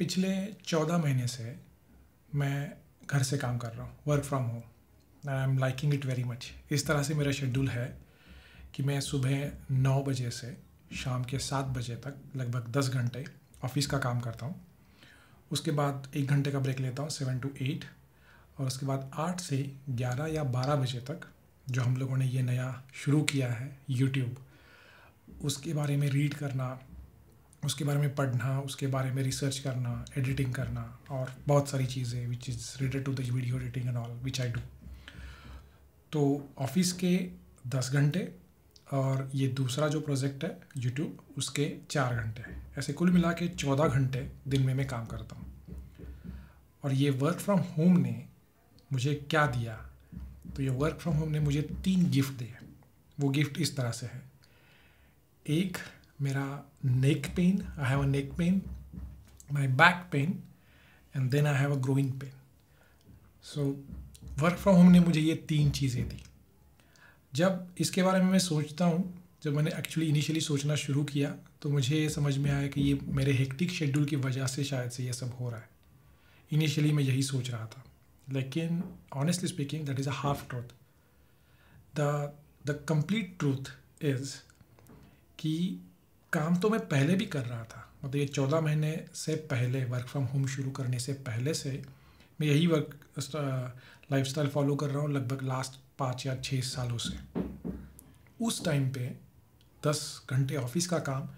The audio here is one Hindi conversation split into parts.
पिछले चौदह महीने से मैं घर से काम कर रहा हूँ work from home I am liking it very much इस तरह से मेरा शेड्यूल है कि मैं सुबह नौ बजे से शाम के सात बजे तक लगभग दस घंटे ऑफिस का काम करता हूँ उसके बाद एक घंटे का ब्रेक लेता हूँ सेवन टू एट और उसके बाद आठ से ग्यारह या बारह बजे तक जो हम लोगों ने ये नया शुरू किया है यूट्यूब उसके बारे में रीड करना उसके बारे में पढ़ना उसके बारे में रिसर्च करना एडिटिंग करना और बहुत सारी चीज़ें which is related to the video editing and all which I do तो ऑफिस के दस घंटे और ये दूसरा जो प्रोजेक्ट है यूट्यूब उसके चार घंटे ऐसे कुल मिला के चौदह घंटे दिन में मैं काम करता हूँ और ये वर्क फ्रॉम होम ने मुझे क्या दिया तो ये वर्क फ्रॉम होम ने मुझे तीन गिफ्ट दिए वो गिफ्ट इस तरह से है एक मेरा neck pain I have a neck pain my back pain and then I have a growing pain so work from home ने मुझे ये तीन चीज़ें दी जब इसके बारे में मैं सोचता हूँ जब मैंने एक्चुअली इनिशियली सोचना शुरू किया तो मुझे ये समझ में आया कि ये मेरे हेक्टिक शेड्यूल की वजह से शायद से ये सब हो रहा है इनिशियली मैं यही सोच रहा था लेकिन honestly speaking that is a half truth the the complete truth is कि काम तो मैं पहले भी कर रहा था मतलब ये चौदह महीने से पहले वर्क फ्रॉम होम शुरू करने से पहले से मैं यही वर्क लाइफ स्टाइल फॉलो कर रहा हूँ लगभग लास्ट पाँच या छः सालों से उस टाइम पे दस घंटे ऑफिस का काम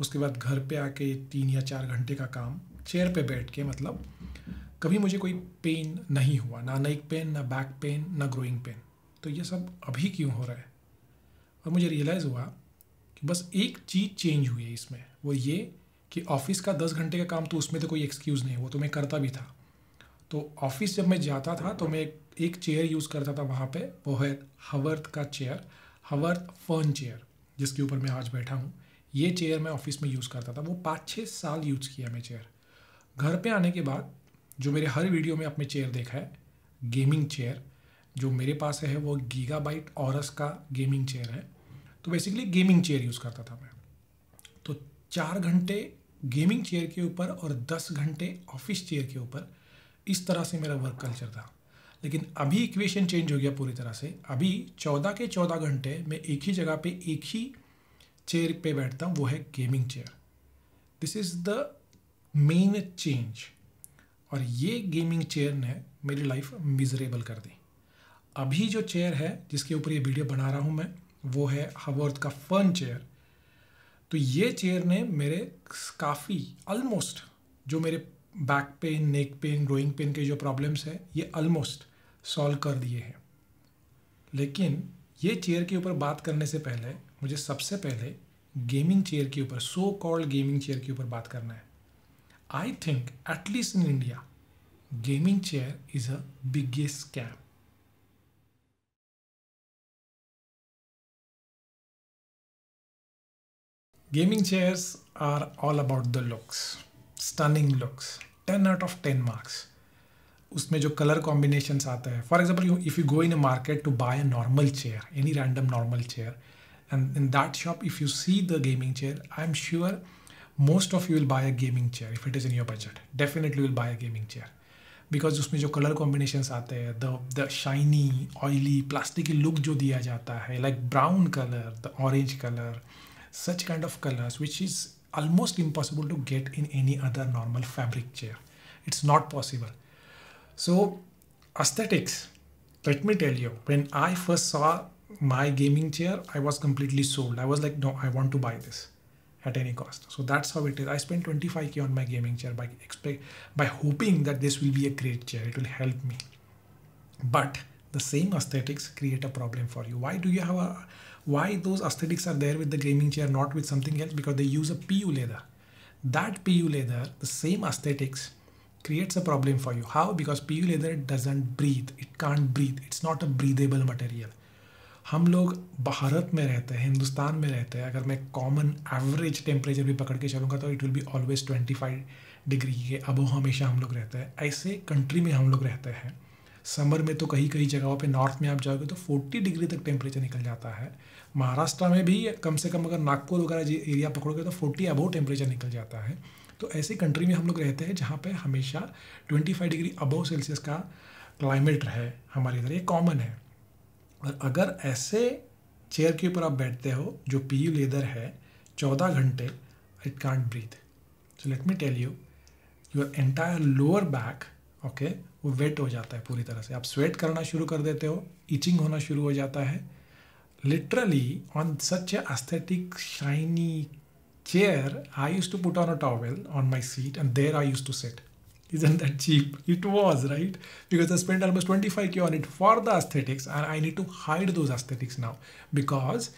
उसके बाद घर पे आके तीन या चार घंटे का काम चेयर पे बैठ के मतलब कभी मुझे कोई पेन नहीं हुआ ना नेक पेन ना बैक पेन ना ग्रोइंग पेन तो ये सब अभी क्यों हो रहा है और मुझे रियलाइज़ हुआ बस एक चीज़ चेंज हुई है इसमें वो ये कि ऑफिस का दस घंटे का काम तो उसमें तो कोई एक्सक्यूज़ नहीं वो तो मैं करता भी था तो ऑफिस जब मैं जाता था तो मैं एक चेयर यूज़ करता था वहाँ पे वो है हवर्थ का चेयर हवर्थ फर्न चेयर जिसके ऊपर मैं आज बैठा हूँ ये चेयर मैं ऑफिस में यूज़ करता था वो पाँच छः साल यूज़ किया मैं चेयर घर पे आने के बाद जो मेरे हर वीडियो में आपने चेयर देखा है गेमिंग चेयर जो मेरे पास है वो गीगा बाइट औरस का गेमिंग चेयर है तो बेसिकली गेमिंग चेयर यूज़ करता था मैं तो चार घंटे गेमिंग चेयर के ऊपर और दस घंटे ऑफिस चेयर के ऊपर इस तरह से मेरा वर्क कल्चर था लेकिन अभी इक्वेशन चेंज हो गया पूरी तरह से अभी चौदह के चौदह घंटे मैं एक ही जगह पे एक ही चेयर पे बैठता हूँ वो है gaming chair this is the main change और ये गेमिंग चेयर ने मेरी लाइफ मिजरेबल कर दी अभी जो चेयर है जिसके ऊपर ये वीडियो बना रहा हूँ मैं वो है हवर्थ का फर्न चेयर तो ये चेयर ने मेरे काफ़ी ऑलमोस्ट जो मेरे back pain neck pain growing pain के जो प्रॉब्लम्स हैं ये ऑलमोस्ट सॉल्व कर दिए हैं लेकिन ये चेयर के ऊपर बात करने से पहले मुझे सबसे पहले गेमिंग चेयर के ऊपर सो कॉल्ड गेमिंग चेयर के ऊपर बात करना है I think at least in India gaming chair is a biggest scam Gaming chairs are all about the looks. Stunning looks. 10 out of 10 marks. उसमें जो कलर कॉम्बिनेशंस आता है for example if you go in a market to buy a normal chair any random normal chair and in that shop if you see the gaming chair I am sure most of you will buy a gaming chair if it is in your budget definitely will buy a gaming chair because उसमें जो कलर कॉम्बिनेशंस आते हैं the the shiny oily plastic की लुक जो दिया जाता है like brown colour the orange colour such kind of colors which is almost impossible to get in any other normal fabric chair it's not possible so aesthetics let me tell you when i first saw my gaming chair i was completely sold i was like no i want to buy this at any cost so that's how it is i spent 25k on my gaming chair by expect by hoping that this will be a great chair it will help me but the same aesthetics create a problem for you why do you have a why those aesthetics are there with the gaming chair not with something else because they use a PU leather that PU leather the same aesthetics creates a problem for you how because PU leather doesn't breathe it can't breathe it's not a breathable material हम लोग भारत में रहते हैं हिंदुस्तान में रहते हैं अगर मैं कॉमन एवरेज टेम्परेचर भी पकड़ के चलूँगा तो it will be always twenty five degree के अबो हमेशा हम लोग रहते हैं ऐसे कंट्री में हम लोग रहते हैं समर में तो कहीं कहीं जगहों पे नॉर्थ में आप जाओगे तो 40 डिग्री तक टेम्परेचर निकल जाता है महाराष्ट्र में भी कम से कम अगर नागपुर वगैरह एरिया पकड़ोगे तो 40 अबव टेम्परेचर निकल जाता है तो ऐसी कंट्री में हम लोग रहते हैं जहाँ पर हमेशा ट्वेंटी डिग्री अबव सेल्सियस का क्लाइमेट है हमारे इधर ये कॉमन है और अगर ऐसे चेयर के ऊपर आप बैठते हो जो पी यू लेदर है चौदह घंटे it can't breathe so let me tell you your entire lower back okay okay, वो वेट हो जाता है पूरी तरह से आप स्वेट करना शुरू कर देते हो इचिंग होना शुरू हो जाता है literally on such aesthetic shiny chair I used to put on a towel on my seat and there I used to set isn't that cheap? It was, right? Because I spent almost 25k on it for the aesthetics, and I need to hide those aesthetics now because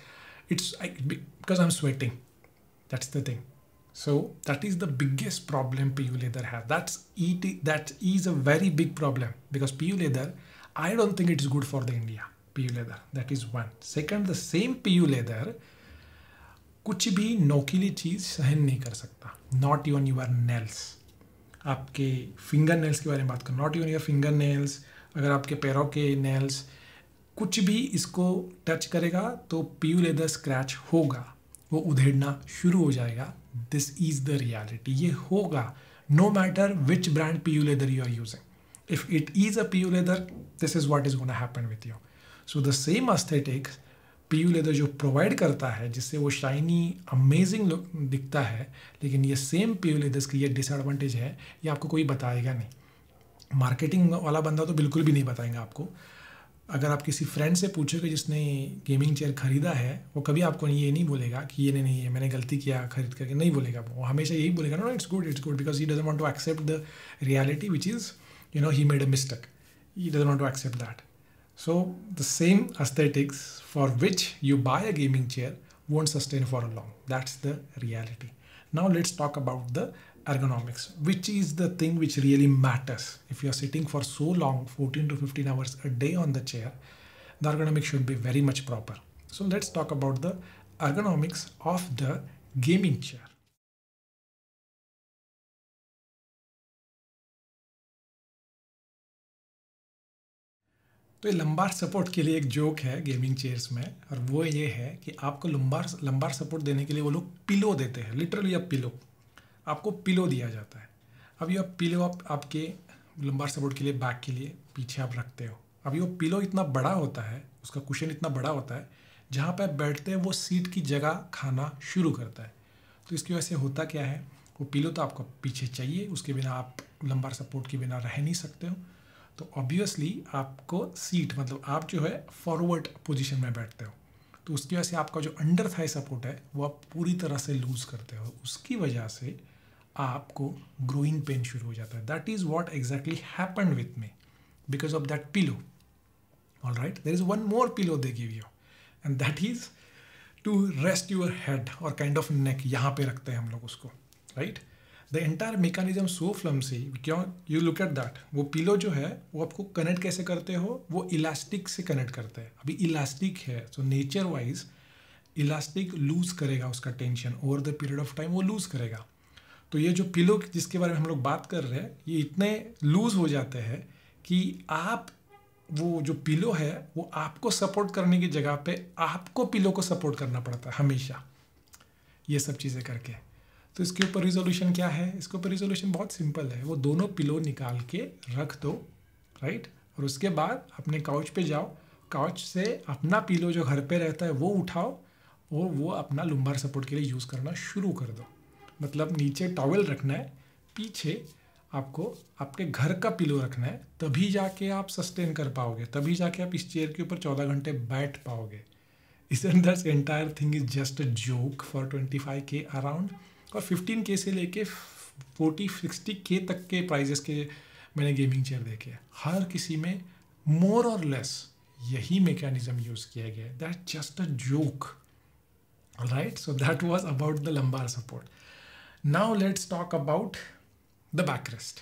it's I, because I'm sweating. That's the thing. So that is the biggest problem PU leather have That's it, that is a very big problem because PU leather, I don't think it is good for the India PU leather. That is one. Second, the same PU leather कुछ भी नोकीली चीज़ सहन नहीं कर सकता नॉट इवन यूर नेल्स आपके फिंगर नेल्स के बारे में बात करो not even your finger nails अगर आपके पैरों के नेल्स कुछ भी इसको टच करेगा तो पीयू लेदर स्क्रैच होगा वो उधेड़ना शुरू हो जाएगा दिस इज द रियालिटी ये होगा no matter which brand P U leather you are using if it is a P U leather this is what is gonna happen with you so the same aesthetic P U leather जो प्रोवाइड करता है जिससे वो शाइनी अमेजिंग लुक दिखता है लेकिन ये सेम पी यू लेदर्स की ये डिसएडवांटेज है ये आपको कोई बताएगा नहीं मार्केटिंग वाला बंदा तो बिल्कुल भी नहीं बताएगा आपको अगर आप किसी फ्रेंड से पूछोगे जिसने गेमिंग चेयर ख़रीदा है वो कभी आपको ये नहीं बोलेगा कि ये नहीं नहीं है मैंने गलती किया खरीद करके नहीं बोलेगा वो हमेशा यही बोलेगा no it's good it's good because he doesn't want to accept the reality which is you know he made a mistake he doesn't want to accept that so the same aesthetics for which you buy a gaming chair sustain for a long that's the reality now let's talk about the ergonomics, which is the thing which really matters. If you are sitting for so long, 14 to 15 hours a day on the chair, the ergonomics should be very much proper. So let's talk about the ergonomics of the gaming chair. तो ये लंबार सपोर्ट के लिए एक जोक है गेमिंग चेयर्स में और वो ये है कि आपको लंबार लंबार सपोर्ट देने के लिए वो लोग पिलो देते हैं लिटरली अ पिलो आपको पिलो दिया जाता है अब यह पिलो आप आपके लंबार सपोर्ट के लिए बैक के लिए पीछे आप रखते हो अब वो पिलो इतना बड़ा होता है उसका कुशन इतना बड़ा होता है जहाँ पर बैठते हैं वो सीट की जगह खाना शुरू करता है तो इसकी वजह से होता क्या है वो पिलो तो आपको पीछे चाहिए उसके बिना आप लंबार सपोर्ट के बिना रह नहीं सकते हो तो ऑब्वियसली आपको सीट मतलब आप जो है फॉरवर्ड पोजीशन में बैठते हो तो उसकी वजह से आपका जो अंडर थाई सपोर्ट है वो आप पूरी तरह से लूज़ करते हो उसकी वजह से आपको ग्रोइंग पेन शुरू हो जाता है that is what exactly happen with me because of that pillow all right there is one more pillow they give you and that is to rest your head और काइंड ऑफ नेक यहाँ पे रखते हैं हम लोग उसको right the entire mechanism so flimsy क्यों यू लुक एट दैट वो पिलो जो है वो आपको कनेक्ट कैसे करते हो वो इलास्टिक से कनेक्ट करते हैं अभी इलास्टिक है so nature wise elastic loose करेगा उसका tension over the period of time वो लूज करेगा तो ये जो पिलो जिसके बारे में हम लोग बात कर रहे हैं ये इतने लूज़ हो जाते हैं कि आप वो जो पिलो है वो आपको सपोर्ट करने की जगह पे आपको पिलो को सपोर्ट करना पड़ता है हमेशा ये सब चीज़ें करके तो इसके ऊपर रिजोल्यूशन क्या है इसके ऊपर रिजोल्यूशन बहुत सिंपल है वो दोनों पिलो निकाल के रख दो राइट और उसके बाद अपने काउच पे जाओ काउच से अपना पिलो जो घर पे रहता है वो उठाओ और वो अपना लुम्बार सपोर्ट के लिए यूज़ करना शुरू कर दो मतलब नीचे टॉवल रखना है पीछे आपको आपके घर का पिलो रखना है तभी जाके आप सस्टेन कर पाओगे तभी जाके आप इस चेयर के ऊपर चौदह घंटे बैठ पाओगे इस अंदर entire thing is just a joke for twenty five K around और फिफ्टीन के से लेके फोर्टी सिक्सटी के तक के प्राइजेस के मैंने गेमिंग चेयर देखे हर किसी में मोर और लेस यही मेकेनिज़्म यूज़ किया गया है that just a joke right so that was about the lumbar support let's talk about the back rest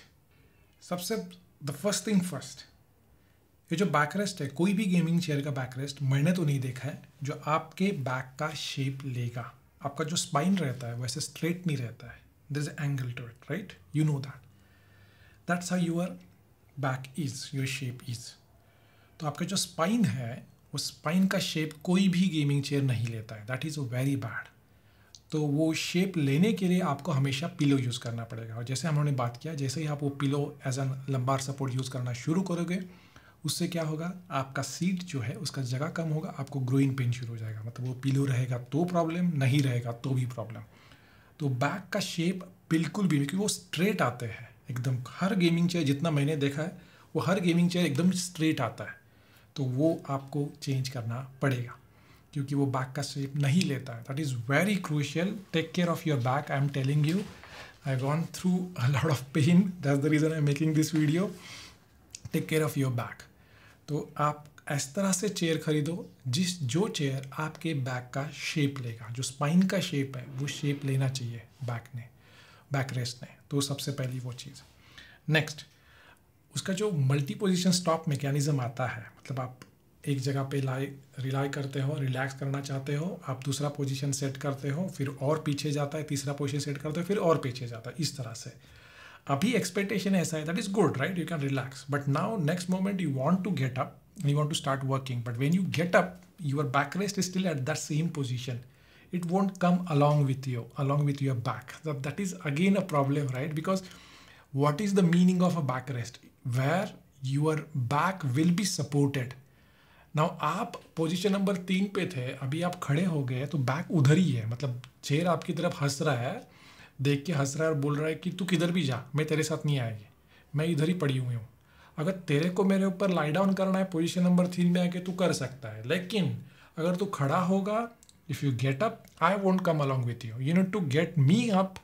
सबसे द फर्स्ट थिंग फर्स्ट ये जो बैकरेस्ट है कोई भी गेमिंग चेयर का बैकरेस्ट मैंने तो नहीं देखा है जो आपके बैक का शेप लेगा आपका जो स्पाइन रहता है वैसे स्ट्रेट नहीं रहता है this angle to it right you know that that's how your back is your shape is तो आपका जो स्पाइन है वो स्पाइन का शेप कोई भी गेमिंग चेयर नहीं लेता है दैट इज़ वेरी बैड तो वो शेप लेने के लिए आपको हमेशा पिलो यूज़ करना पड़ेगा और जैसे हमने बात किया जैसे ही आप वो pillow as an lumbar support use करना शुरू करोगे उससे क्या होगा आपका सीट जो है उसका जगह कम होगा आपको ग्रोइंग पेन शुरू हो जाएगा मतलब वो पिलो रहेगा तो प्रॉब्लम नहीं रहेगा तो भी प्रॉब्लम तो बैक का शेप बिल्कुल भी क्योंकि वो स्ट्रेट आते हैं एकदम हर गेमिंग चेयर जितना मैंने देखा है वो हर गेमिंग चेयर एकदम स्ट्रेट आता है तो वो आपको चेंज करना पड़ेगा क्योंकि वो बैक का शेप नहीं लेता है that is very crucial take care of your back I am telling you I gone through a lot of pain that the reason I making this video take care of your back तो आप इस तरह से चेयर खरीदो जिस जो चेयर आपके बैक का शेप लेगा जो स्पाइन का शेप है वो शेप लेना चाहिए बैक ने बैक रेस्ट ने तो सबसे पहली वो चीज़ नेक्स्ट उसका जो मल्टी पोजिशन स्टॉप मैकेनिज़्म आता है मतलब आप एक जगह पे लाई रिलाई करते हो रिलैक्स करना चाहते हो आप दूसरा पोजीशन सेट करते हो फिर और पीछे जाता है तीसरा पोजीशन सेट करते हो फिर और पीछे जाता है इस तरह से अभी एक्सपेक्टेशन ऐसा है that is good right you can relax but now next moment you want to get up you want to start working but when you get up your back rest is still at that same position it won't come along with you along with your back that is again a problem right because what is the meaning of a back rest where your back will be supported now आप पोजीशन नंबर तीन पे थे अभी आप खड़े हो गए तो बैक उधर ही है मतलब चेयर आपकी तरफ हंस रहा है देख के हंस रहा है और बोल रहा है कि तू किधर भी जा मैं तेरे साथ नहीं आएगी मैं इधर ही पड़ी हुई हूँ अगर तेरे को मेरे ऊपर लाई डाउन करना है पोजीशन नंबर थ्री में आके तू कर सकता है लेकिन अगर तू खड़ा होगा if you get up I won't come along with you you know to get me up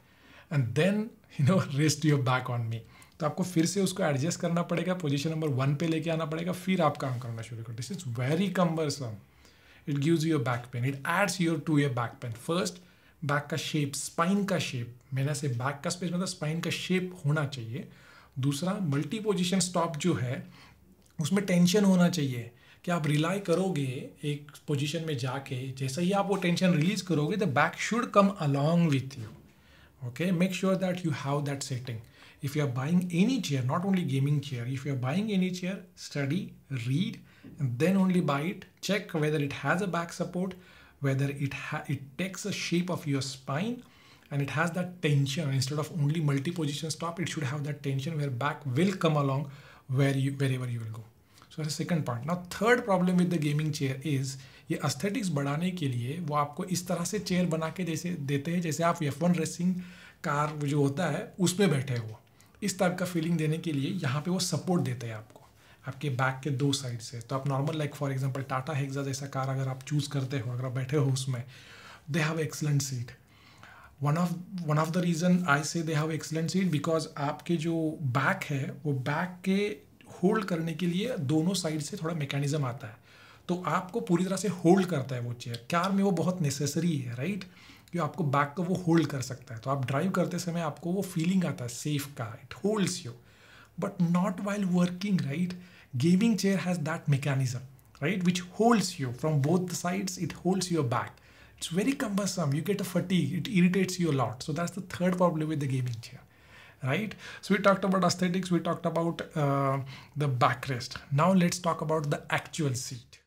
and then you know rest your back on me तो आपको फिर से उसको एडजस्ट करना पड़ेगा पोजीशन नंबर वन पे लेके आना पड़ेगा फिर आप काम करना शुरू कर this is very cumbersome it gives your back pain it adds your to your back pain first back का शेप स्पाइन का शेप मैंने से बैक का स्पेस मतलब स्पाइन का शेप होना चाहिए दूसरा मल्टी पोजिशन स्टॉप जो है उसमें टेंशन होना चाहिए कि आप रिलाई करोगे एक पोजीशन में जाके जैसे ही आप वो टेंशन रिलीज करोगे the back should come along with you okay make sure that you have that setting if you are buying any chair, not only gaming chair, if you are buying any chair, study, read, and then only buy it. Check whether it has a back support, whether it it takes a shape of your spine, and it has that tension. Instead of only multi-position stop, it should have that tension where back will come along where you wherever you will go. So that's the second part. Now third problem with the gaming chair is ये अस्थेटिक्स बढ़ाने के लिए वो आपको इस तरह से चेयर बना के जैसे देते हैं जैसे आप एफ वन रेसिंग कार जो होता है उसमें बैठे हुआ इस टाइप का फीलिंग देने के लिए यहाँ पे वो सपोर्ट देते हैं आपको आपके बैक के दो साइड से तो आप normal like for example Tata Hexa जैसा कार अगर आप चूज़ करते हो अगर आप बैठे हो उसमें they have excellent seat one of one of the reason I say they have excellent seat because आपके जो बैक है वो बैक के होल्ड करने के लिए दोनों साइड से थोड़ा मैकेनिज्म आता है तो आपको पूरी तरह से होल्ड करता है वो चेयर कार में वो बहुत नेसेसरी है राइट right? जो आपको बैक का वो होल्ड कर सकता है तो आप ड्राइव करते समय आपको वो फीलिंग आता है सेफ का it holds you but not while working right gaming chair has that mechanism right which holds you from both the sides it holds your back it's very cumbersome you get a fatty it irritates your lot so that's the third problem with the gaming chair right so we talked about aesthetics we talked about the back rest now let's talk about the actual seat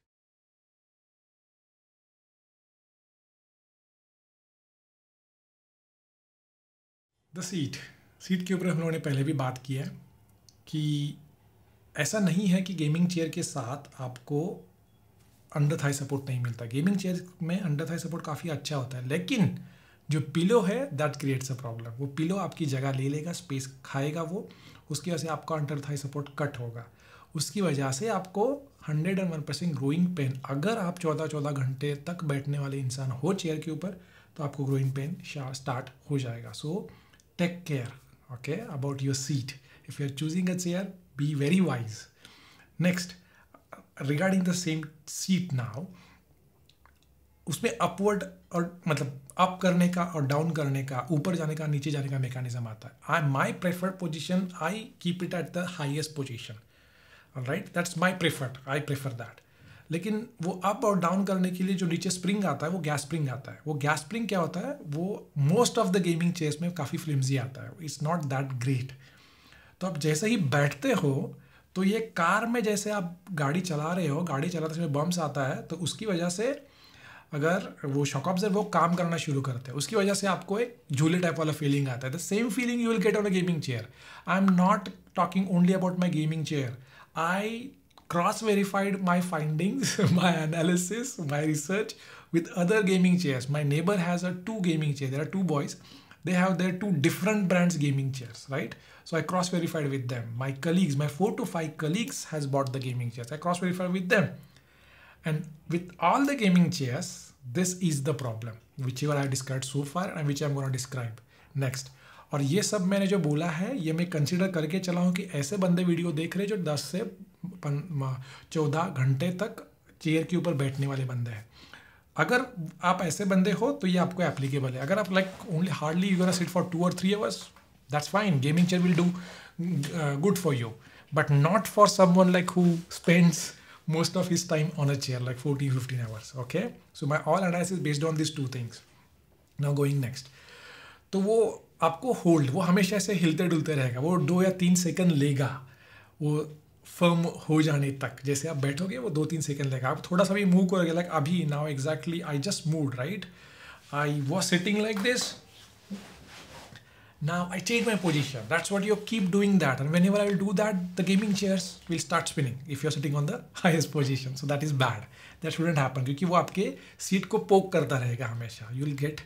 the seat seat के ऊपर हम लोगों ने पहले भी बात की है कि ऐसा नहीं है कि गेमिंग चेयर के साथ आपको अंडर थाई सपोर्ट नहीं मिलता गेमिंग चेयर में अंडर थाई सपोर्ट काफ़ी अच्छा होता है लेकिन जो पिलो है दैट क्रिएट्स अ प्रॉब्लम वो पिलो आपकी जगह ले लेगा स्पेस खाएगा वो उसकी वजह से आपका अंडर थाई सपोर्ट कट होगा उसकी वजह से आपको hundred and one percent growing pain अगर आप चौदह चौदह घंटे तक बैठने वाले इंसान हो चेयर के ऊपर तो आपको ग्रोइंग पेन स्टार्ट हो जाएगा so so, take care okay about your seat if you are choosing a chair be very wise next regarding the same seat now उसमें अपवर्ड और मतलब अप करने का और डाउन करने का ऊपर जाने का नीचे जाने का मेकानिजम आता है I my preferred position I keep it at the highest position right that's my preferred I prefer that लेकिन वो अप और डाउन करने के लिए जो नीचे स्प्रिंग आता है वो गैस स्प्रिंग आता है वो गैस स्प्रिंग क्या होता है वो most of the gaming chairs में काफ़ी फ्लिम्जी आता है इट्स नॉट दैट ग्रेट तो आप जैसे ही बैठते हो तो ये कार में जैसे आप गाड़ी चला रहे हो गाड़ी चलाते समय बम्स आता है तो उसकी वजह से अगर वो शॉक ऑब्जर वो काम करना शुरू करते हैं उसकी वजह से आपको एक झूले टाइप वाला फीलिंग आता है the same feeling you will get on a gaming chair I am not talking only about my gaming chair I cross verified my findings, my analysis, my research with other gaming chairs. My neighbor has a two gaming chair. There are two boys. They have their two different brands gaming chairs, right? So I cross verified with them. My colleagues, my four to five colleagues has bought the gaming chairs. I cross verified with them. And with all the gaming chairs, this is the problem, whichever I described so far and which I'm going to describe next. और ये सब मैंने जो बोला है ये मैं कंसिडर करके चला हूँ कि ऐसे बंदे वीडियो देख रहे जो 10 से चौदह घंटे तक चेयर के ऊपर बैठने वाले बंदे हैं अगर आप ऐसे बंदे हो तो ये आपको एप्लीकेबल है अगर आप like only hardly you seat sit for two और three hours that's fine gaming chair will do good for you but not for someone like who spends most of his time on a chair like fourteen fifteen hours okay so my all advice is based on this two things now going next तो वो आपको होल्ड वो हमेशा ऐसे हिलते डुलते रहेगा वो दो या तीन सेकेंड लेगा वो फर्म हो जाने तक जैसे आप बैठोगे वो दो तीन सेकंड लगेगा आप थोड़ा सा भी मूव करोगे लाइक अभी now exactly I just move right I was sitting like this now I change my position that's what you keep doing that and whenever I will do that the gaming chair will start spinning if you are sitting on the highest position so that is bad that shouldn't happen क्योंकि वो आपके सीट को पोक करता रहेगा हमेशा you will get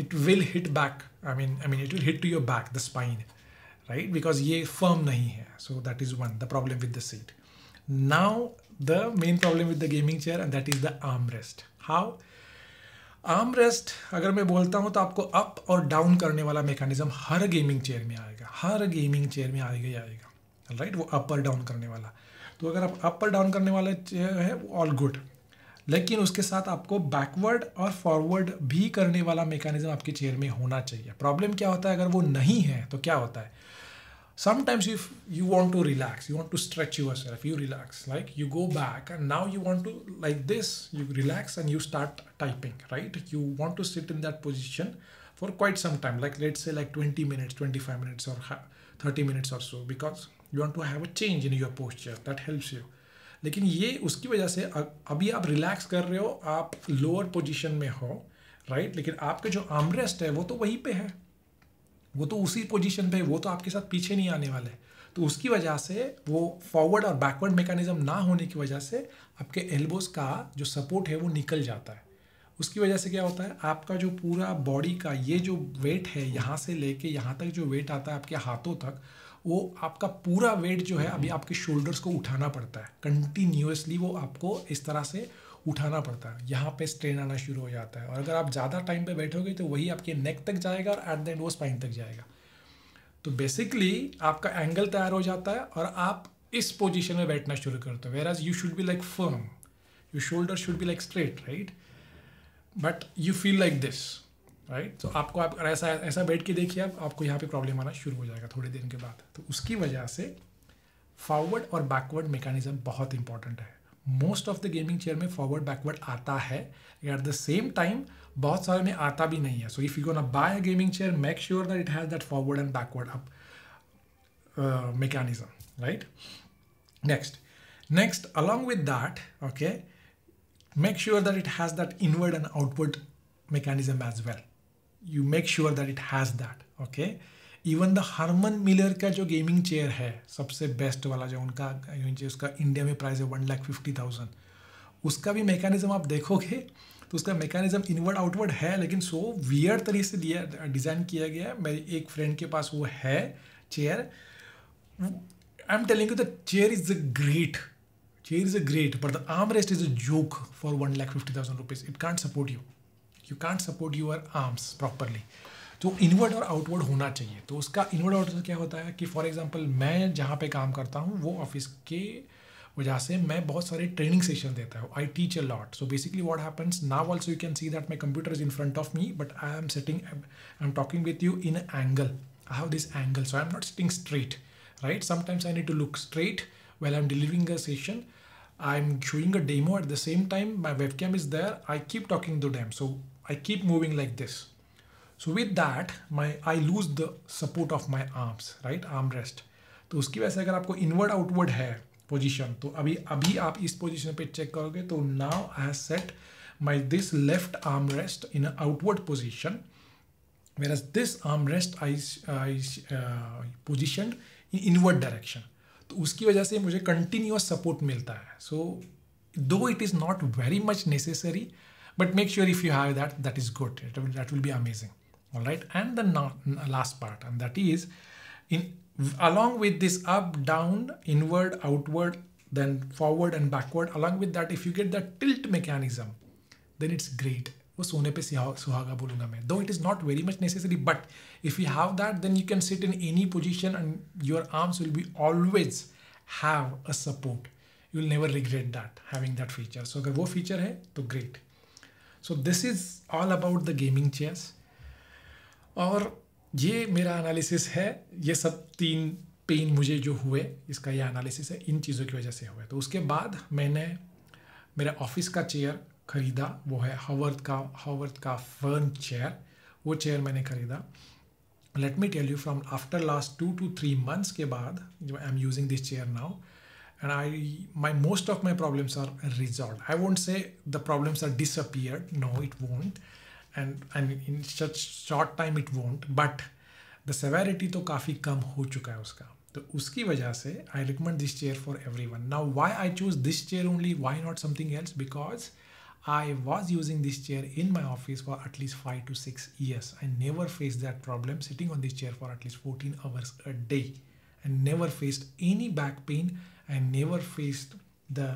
it will hit back I mean I mean it will hit to your back the spine ये फर्म नहीं है so that is one the problem with the seat now the main problem with the gaming chair and that is the arm rest how arm rest अगर मैं बोलता हूँ तो आपको अप और डाउन करने वाला मेकानिज्म हर गेमिंग चेयर में आएगा हर गेमिंग चेयर में आएगा ही आएगा राइट वो अप और डाउन करने वाला तो अगर आप अप और डाउन करने वाला चेयर है वो ऑल गुड लेकिन उसके साथ आपको बैकवर्ड और फॉरवर्ड भी करने वाला मेकानिज्म आपके चेयर में होना चाहिए प्रॉब्लम क्या होता है अगर वो नहीं है तो क्या होता है sometimes if you want to relax you want to stretch yourself you relax like you go back and now you want to like this you relax and you start typing right you want to sit in that position for quite some time like let's say like 20 minutes 25 minutes or 30 minutes or so because you want to have a change in your posture that helps you लेकिन ये उसकी वजह से अभी आप रिलैक्स कर रहे हो आप लोअर पोजीशन में हो राइट लेकिन आपके जो आर्मरेस्ट है वो तो वहीं पे है वो तो उसी पोजीशन पे वो तो आपके साथ पीछे नहीं आने वाले तो उसकी वजह से वो फॉरवर्ड और बैकवर्ड मेकानिज़म ना होने की वजह से आपके एल्बोज का जो सपोर्ट है वो निकल जाता है उसकी वजह से क्या होता है आपका जो पूरा बॉडी का ये जो वेट है यहाँ से लेके यहाँ तक जो वेट आता है आपके हाथों तक वो आपका पूरा वेट जो है अभी आपके शोल्डर्स को उठाना पड़ता है कंटिन्यूसली वो आपको इस तरह से उठाना पड़ता है यहाँ पे स्ट्रेन आना शुरू हो जाता है और अगर आप ज़्यादा टाइम पे बैठोगे तो वही आपके नेक तक जाएगा और एट द एंड वो स्पाइन तक जाएगा तो बेसिकली आपका एंगल तैयार हो जाता है और आप इस पोजिशन में बैठना शुरू करते हो where as you should be like firm you shoulder should be like straight right but you feel like this right right? तो so, आपको आप ऐसा ऐसा बैठ के देखिए आप आपको यहाँ पे प्रॉब्लम आना शुरू हो जाएगा थोड़े दिन के बाद तो उसकी वजह से फॉरवर्ड और बैकवर्ड मेकानिज़म बहुत इंपॉर्टेंट है most of the gaming chair में फॉरवर्ड बैकवर्ड आता है एट द सेम टाइम बहुत सारे में आता भी नहीं है so if you gonna buy gaming chair make sure that it has that forward and backward up mechanism right next next along with that okay make sure that it has that inward and outward mechanism as well you make sure that it has that okay even the Herman Miller का जो गेमिंग चेयर है सबसे बेस्ट वाला जो उनका उसका इंडिया में प्राइस है वन लाख फिफ्टी थाउजेंड उसका भी मैकेनिज्म आप देखोगे तो उसका मैकेनिज्म इनवर्ड आउटवर्ड है लेकिन सो वियर तरीके से दिया डिज़ाइन किया गया है मेरी एक फ्रेंड के पास वो है chair I am telling you the chair is a great chair is a great but the arm rest is a joke for one lakh fifty thousand rupees it can't support you you can't support your arms properly तो इनवर्ड और आउटवर्ड होना चाहिए तो उसका इनवर्ड आउटवर्ड क्या होता है कि फॉर एग्जाम्पल मैं जहाँ पे काम करता हूँ वो ऑफिस के वजह से मैं बहुत सारे ट्रेनिंग सेशन देता हूँ I teach a lot so basically what happens now also you can see that my computer is in front of me but I am sitting I am talking with you in angle I have this angle so I am not sitting straight right sometimes need to look straight well I am delivering a session I am showing a demo at the same time my web cam is there I keep talking to them so I keep moving like this so with that my I lose the support of my arms right arm rest तो उसकी वजह से अगर आपको इनवर्ड आउटवर्ड है पोजिशन तो अभी अभी आप इस पोजिशन पर चेक करोगे तो now I have set my this left arm rest in outward position मेरा this arm rest I I position in inward direction तो उसकी वजह से मुझे कंटिन्यूस सपोर्ट मिलता है so though it is not very much necessary but make sure if you have that that is good that will be amazing all right and the last part and that is in along with this up down inward outward then forward and backward along with that if you get the tilt mechanism then it's great though it is not very much necessary but if you have that then you can sit in any position and your arms will be always have a support you will never regret that having that feature so if that feature is great so this is all about the gaming chairs और ये मेरा एनालिसिस है ये सब तीन पेन मुझे जो हुए इसका ये एनालिसिस है इन चीज़ों की वजह से हुए तो उसके बाद मैंने मेरा ऑफिस का चेयर ख़रीदा वो है हावर्थ का हावर्थ का फर्न चेयर वो चेयर मैंने ख़रीदा let me tell you from after last two two three months के बाद जो I am using this chair now and I my most of my problems are resolve I won't say the problems are disappear no it won't and I mean in such short time it won't but the severity तो काफ़ी कम हो चुका है उसका तो उसकी वजह से I recommend this chair for every one now why I choose this chair only why not something else because I was using this chair in my office for at least five to six years I never face that problem sitting on this chair for at least fourteen hours a day and never faced any back pain and never faced the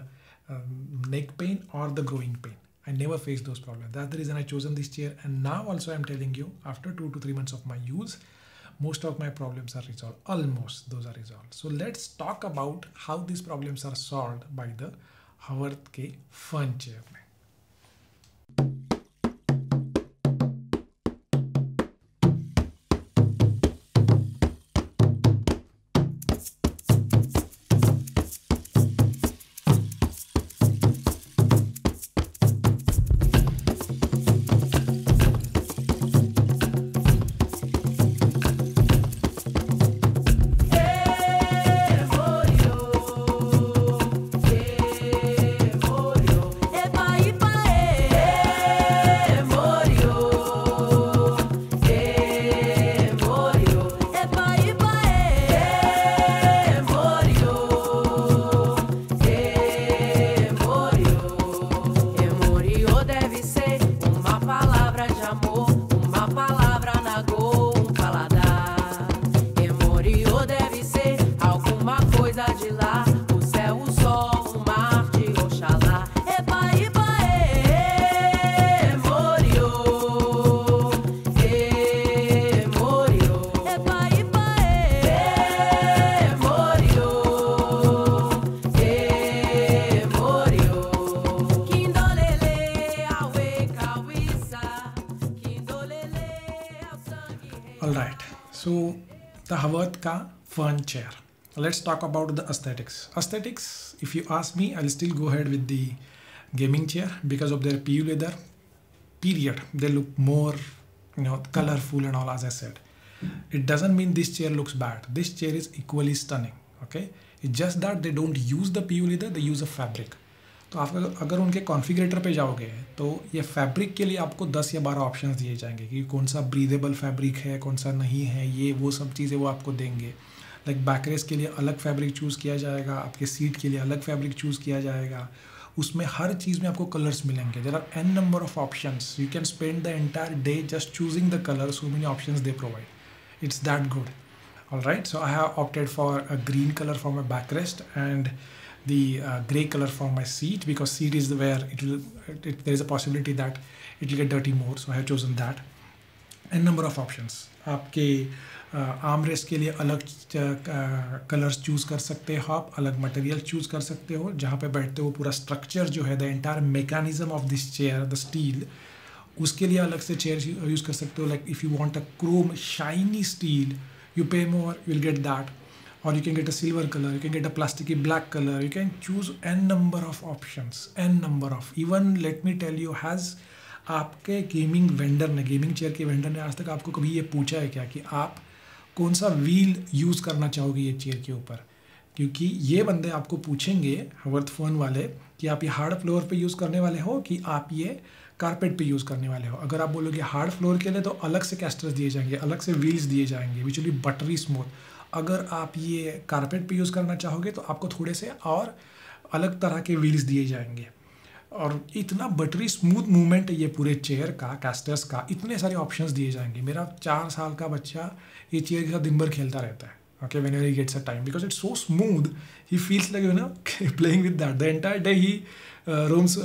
neck pain और the growing pain I never faced those problems. That's the reason I chosen this chair. And now also I'm telling you, after two to three months of my use, most of my problems are resolved. Almost those are resolved. So let's talk about how these problems are solved by the Howard K. Fun chair. the Havatka fern chair. Let's talk about the aesthetics. Aesthetics, if you ask me, I'll still go ahead with the gaming chair because of their PU leather period. They look more, you know, colorful and all as I said. It doesn't mean this chair looks bad. This chair is equally stunning, okay? It's just that they don't use the PU leather, they use a fabric. तो आप अगर उनके कॉन्फ़िगरेटर पे जाओगे तो ये फैब्रिक के लिए आपको 10 या 12 ऑप्शंस दिए जाएंगे कि कौन सा ब्रीदेबल फैब्रिक है कौन सा नहीं है ये वो सब चीज़ें वो आपको देंगे लाइक बैकरेस के लिए अलग फैब्रिक चूज़ किया जाएगा आपके सीट के लिए अलग फैब्रिक चूज़ किया जाएगा उसमें हर चीज़ में आपको कलर्स मिलेंगे there are an number of option you can spend the entire day just choosing the colour so many option they provide it's that good all so I i have opted for a green color for my backrest and the uh, gray color for my seat because seat is where it will it, there is a possibility that it will get dirty more so I have chosen that and number of options आपके आर्म uh, रेस के लिए अलग कलर्स uh, चूज़ uh, कर सकते हो आप अलग मटेरियल चूज़ कर सकते हो जहाँ पे बैठते हो पूरा स्ट्रक्चर जो है the entire mechanism of this chair the steel उसके लिए अलग से चेयर यूज़ कर सकते हो like if you want a chrome shiny steel you pay more will get that or you can get a silver color you can get a plasticky black color you can choose n number of options n number of even let me tell you has आपके गेमिंग वेंडर ने गेमिंग चेयर के वेंडर ने आज तक आपको कभी ये पूछा है क्या कि आप कौन सा व्हील यूज़ करना चाहोगे ये चेयर के ऊपर क्योंकि ये बंदे आपको पूछेंगे वर्थ फोन वाले कि आप ये हार्ड फ्लोर पे यूज़ करने वाले हो कि आप ये कारपेट पे यूज़ करने वाले हो अगर आप बोलोगे हार्ड फ्लोर के लिए तो अलग से कैस्टर्स दिए जाएंगे अलग से व्हील्स दिए जाएंगे विचुअली बटरी स्मूथ अगर आप ये कारपेट पे यूज़ करना चाहोगे तो आपको थोड़े से और अलग तरह के व्हील्स दिए जाएंगे और इतना बटरी स्मूथ मूवमेंट ये पूरे चेयर का कैस्टर्स का इतने सारे ऑप्शंस दिए जाएंगे मेरा चार साल का बच्चा ये चेयर के साथ दिन भर खेलता रहता है okay when he gets a time because it's so smooth he feels like you know playing with that the entire day he roams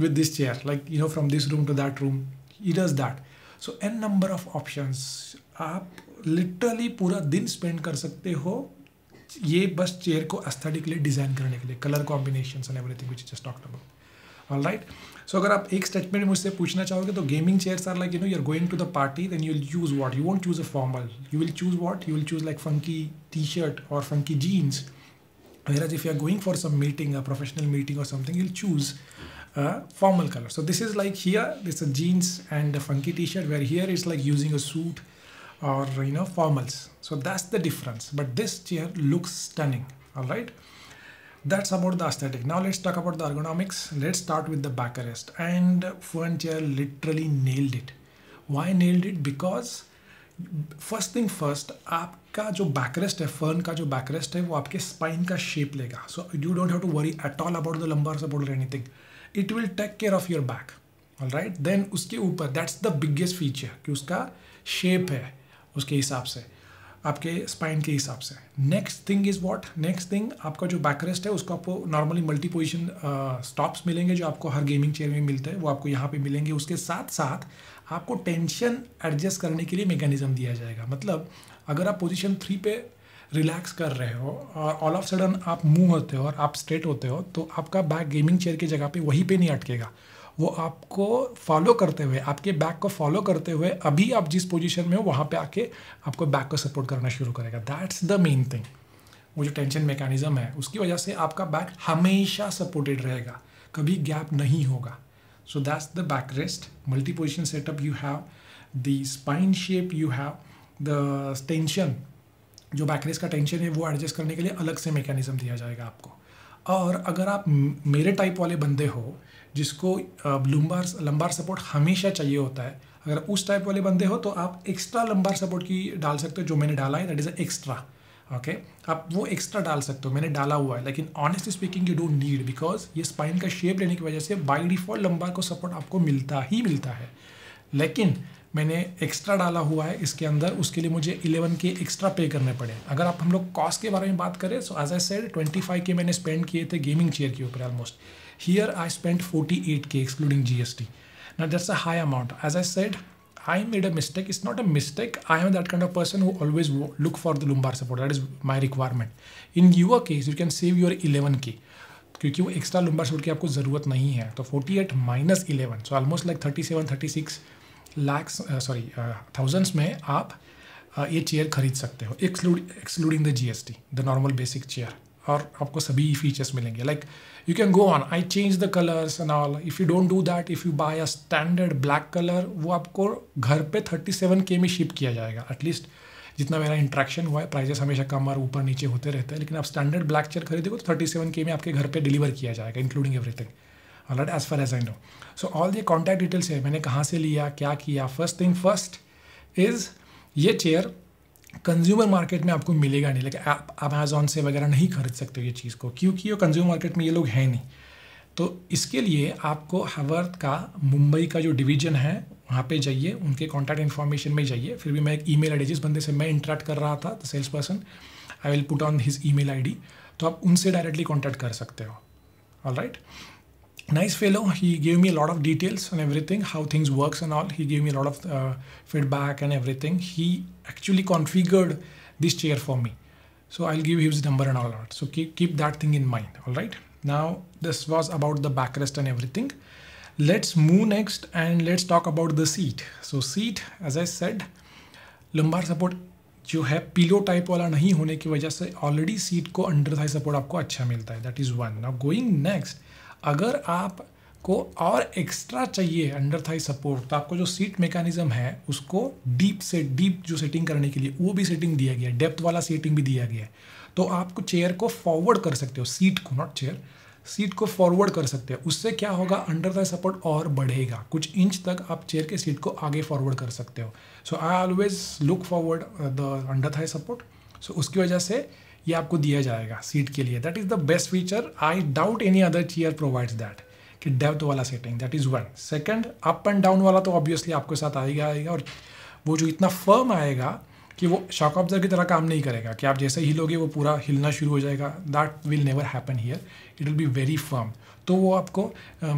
with this chair like you know from this room to that room he does that so an number of options आप लिटरली पूरा दिन स्पेंड कर सकते हो ये बस चेयर को अस्थेटिकली डिज़ाइन करने के लिए colour combination and everything which just talked about all right so अगर आप एक स्टेच में मुझसे पूछना चाहोगे तो gaming chairs are like you know you are going to the party then you will choose what you want choose a formal you will choose what you will choose like funky T shirt और funky jeans where if if are going for some meeting meeting professional meeting or something you'll choose uh, formal formal colour so this is like here this a jeans and a funky T shirt where here is like using a suit or you know formals so that's the difference but this chair looks stunning all right that's about the aesthetic now let's talk about the ergonomics let's start with the backrest and front chair literally nailed it why nailed it because first thing first आपका जो backrest है फर्न का जो backrest है वो आपके spine का shape लेगा so you don't have to worry at all about the lumbar support or anything it will take care of your back all right then उसके ऊपर that's the biggest feature कि उसका shape है उसके हिसाब से आपके स्पाइन के हिसाब से next thing is what next thing आपका जो बैकरेस्ट है उसको आपको नॉर्मली मल्टी पोजिशन स्टॉप्स मिलेंगे जो आपको हर गेमिंग चेयर में मिलते हैं वो आपको यहाँ पे मिलेंगे उसके साथ साथ आपको टेंशन एडजस्ट करने के लिए मेकेनिज़्म दिया जाएगा मतलब अगर आप पोजिशन थ्री पे रिलैक्स कर रहे हो और ऑल ऑफ सडन आप मूव होते हो और आप स्ट्रेट होते हो तो आपका बैक गेमिंग चेयर की जगह पे वहीं पे नहीं अटकेगा वो आपको फॉलो करते हुए आपके बैक को फॉलो करते हुए अभी आप जिस पोजीशन में हो वहाँ पे आके आपको बैक को सपोर्ट करना शुरू करेगा दैट्स द मेन थिंग वो जो टेंशन मेकानिज़म है उसकी वजह से आपका बैक हमेशा सपोर्टेड रहेगा कभी गैप नहीं होगा so that's the back rest multi position setup you have the spine shape you have the tension जो बैक रेस्ट का टेंशन है वो एडजस्ट करने के लिए अलग से मेकेनिज़्म दिया जाएगा आपको और अगर आप मेरे टाइप वाले बंदे हो जिसको लंबार लंबार सपोर्ट हमेशा चाहिए होता है अगर उस टाइप वाले बंदे हो तो आप एक्स्ट्रा लंबार सपोर्ट की डाल सकते हो जो मैंने डाला है दैट इज़ एक्स्ट्रा ओके आप वो एक्स्ट्रा डाल सकते हो मैंने डाला हुआ है लेकिन honestly speaking you don't need because ये स्पाइन का शेप लेने की वजह से बाई डिफॉल्ट लंबार को सपोर्ट आपको मिलता ही मिलता है लेकिन मैंने एक्स्ट्रा डाला हुआ है इसके अंदर उसके लिए मुझे इलेवन के एक्स्ट्रा पे करने पड़े अगर आप हम लोग कॉस्ट के बारे में बात करें so as I said five K मैंने स्पेंड किए थे गेमिंग चेयर के ऊपर almost Here I spent 48k excluding GST. Now that's a high amount. As I said, I made a mistake. It's not a mistake. I am that kind of person who always look for the lumbar support. That is my requirement. In your case, you can save your 11k. क्योंकि वो एक्स्ट्रा लंबा शोर की आपको ज़रूरत नहीं है तो 48 eight minus eleven so almost like 37 36 seven thirty six lakhs sorry thousands में आप uh, ये चेयर खरीद सकते हो exclude excluding the GST the normal basic chair और आपको सभी फीचर्स मिलेंगे like you can go on I change the colours and all if you don't do that if you buy a standard black colour वो आपको घर पे सेवन के में शिप किया जाएगा एटलीस्ट जितना मेरा इंट्रैक्शन हुआ है प्राइजेस हमेशा कम और ऊपर नीचे होते रहते हैं लेकिन आप स्टैंडर्ड ब्लैक चेयर खरीदोगे तो थर्टी सेवन के में आपके घर पर डिलीवर किया जाएगा including everything right as far as I know so all ये कॉन्टैक्ट डिटेल्स है मैंने कहाँ से लिया क्या किया फर्स्ट थिंग फर्स्ट इज़ ये चेयर कंज्यूमर मार्केट में आपको मिलेगा नहीं लेकिन आप अमेज़ोन से वगैरह नहीं खरीद सकते ये चीज़ को क्योंकि वो कंज्यूमर मार्केट में ये लोग हैं नहीं तो इसके लिए आपको हवर्थ का मुंबई का जो डिवीजन है वहाँ पे जाइए उनके कॉन्टैक्ट इन्फॉर्मेशन में जाइए फिर भी मैं एक ई मेल आई जिस बंदे से मैं इंटरेक्ट कर रहा था sales person I will put on his email I तो आप उनसे डायरेक्टली कॉन्टैक्ट कर सकते हो all right nice fellow he gave me a of details every thing how things work and all he gave me lot of feedback and every thing he actually configured this chair for me. So I'll give you his number and all that. So keep, keep that thing in mind. All right. Now this was about the backrest and everything. Let's move next and let's talk about the seat. So seat, as I said, lumbar support जो है pillow type, वाला नहीं होने की वजह से already seat को under thigh support आपको अच्छा मिलता है That is one. Now going next. Next अगर आप को और एक्स्ट्रा चाहिए अंडर थाई सपोर्ट तो आपको जो सीट मेकानिज़म है उसको डीप से डीप जो सेटिंग करने के लिए वो भी सेटिंग दिया गया है डेप्थ वाला सेटिंग भी दिया गया है तो आपको चेयर को फॉरवर्ड कर सकते हो सीट को नॉट चेयर सीट को फॉरवर्ड कर सकते हैं उससे क्या होगा अंडर द सपोर्ट और बढ़ेगा कुछ इंच तक आप चेयर के सीट को आगे फॉरवर्ड कर सकते हो so I always look forward the under thigh support so उसकी वजह से ये आपको दिया जाएगा सीट के लिए that is the best feature I doubt any other chair provides that कि डेप्थ वाला setting that is one second up and down वाला तो ऑब्वियसली आपके साथ आएगा आएगा और वो जो इतना फर्म आएगा कि वो शॉक ऑब्जर की तरह काम नहीं करेगा कि आप जैसे ही हिलोगे वो पूरा हिलना शुरू हो जाएगा that will never happen here it will be very firm तो वो आपको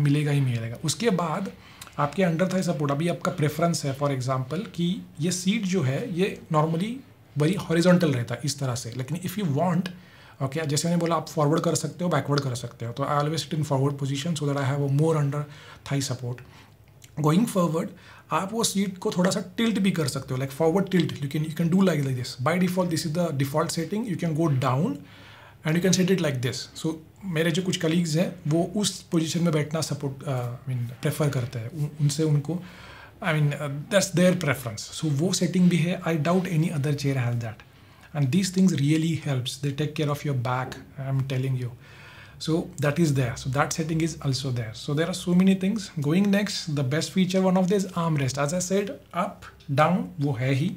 मिलेगा ही मिलेगा उसके बाद आपके अंडर था सपोर्ट अभी आपका प्रेफरेंस है फॉर एग्जाम्पल कि ये सीट जो है ये नॉर्मली वेरी हॉरिजॉन्टल रहता है इस तरह से लेकिन इफ़ यू वॉन्ट ओके जैसे मैंने बोला आप फॉरवर्ड कर सकते हो बैकवर्ड कर सकते हो तो I always it in forward position so that I have a more under thigh support going forward आप वो सीट को थोड़ा सा टिल्ट भी कर सकते हो like forward tilt you can you can do like like this by default this is the default setting you can go down and you can set it like this so मेरे जो कुछ कलीग्स हैं वो उस पोजिशन में बैठना सपोर्ट आई मीन प्रेफर करते हैं उनसे उनको I mean that's their preference so वो सेटिंग भी है I doubt any other chair has that and these things really helps they take care of your back i'm telling you so that is there so that setting is also there so there are so many things going next the best feature one of this armrest as i said up down wo hai hi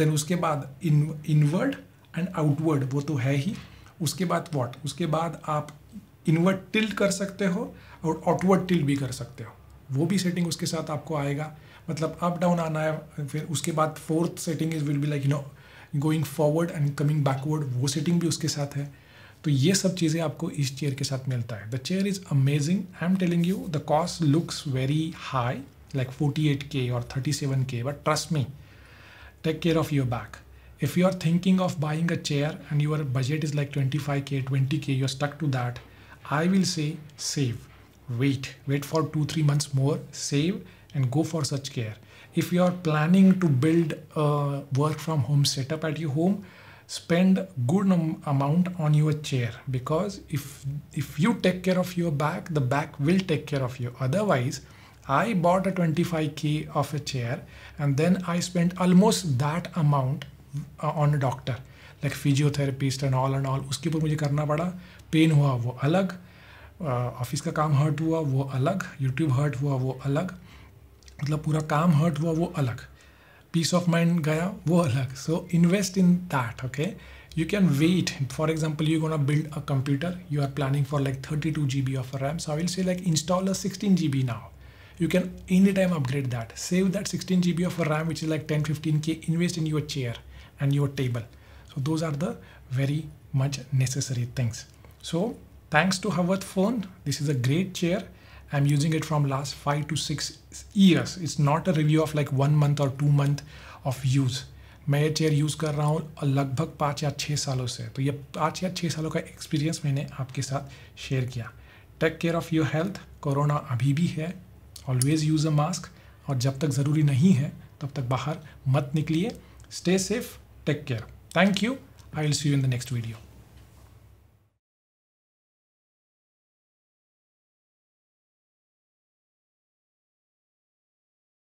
then uske baad in, inward and outward wo to hai hi uske baad what uske baad aap inward tilt कर सकते हो और आउटवर्ड टिल्ट भी कर सकते हो वो भी सेटिंग उसके साथ आपको आएगा मतलब अप डाउन आना है फिर उसके बाद fourth setting is will be like you know going forward and coming backward वो सेटिंग भी उसके साथ है तो ये सब चीज़ें आपको इस चेयर के साथ मिलता है the chair is amazing I am telling you the cost looks very high like forty eight K और thirty seven K but trust me take care of your back if you are thinking of buying a chair and your budget is like twenty five K twenty K your stuck to that I will save wait wait for two three months more save and go for such care if you are planning to build a work from home setup at your home, spend good amount on your chair because if if you take care of your back, the back will take care of you. Otherwise, I bought a 25k of a chair and then I spent almost that amount uh, on a doctor like physiotherapist and all and all उसके ऊपर मुझे करना पड़ा पेन हुआ वो अलग uh, Office का काम hurt हुआ वो अलग YouTube hurt हुआ वो अलग मतलब पूरा काम हर्ट हुआ वो अलग पीस ऑफ माइंड गया वो अलग so invest in that okay you can wait for example you're gonna build a computer you are planning for like 32 gb of ram so i will say like install a 16 gb now you can anytime upgrade that save that 16 gb of ram which is like 10 15k invest in your chair and your table so those are the very much necessary things so thanks to Howard phone this is a great chair I'm using it from last five to six years. It's not a review of like one month और टू मंथ ऑफ यूज़ मैं ये चेयर यूज़ कर रहा हूँ लगभग पाँच या छः सालों से तो ये पाँच या छः सालों का एक्सपीरियंस मैंने आपके साथ शेयर किया take care of your health corona अभी भी है ऑलवेज़ यूज़ अ मास्क और जब तक ज़रूरी नहीं है तब तक बाहर मत निकलिए stay safe take care thank you I will see you in the next video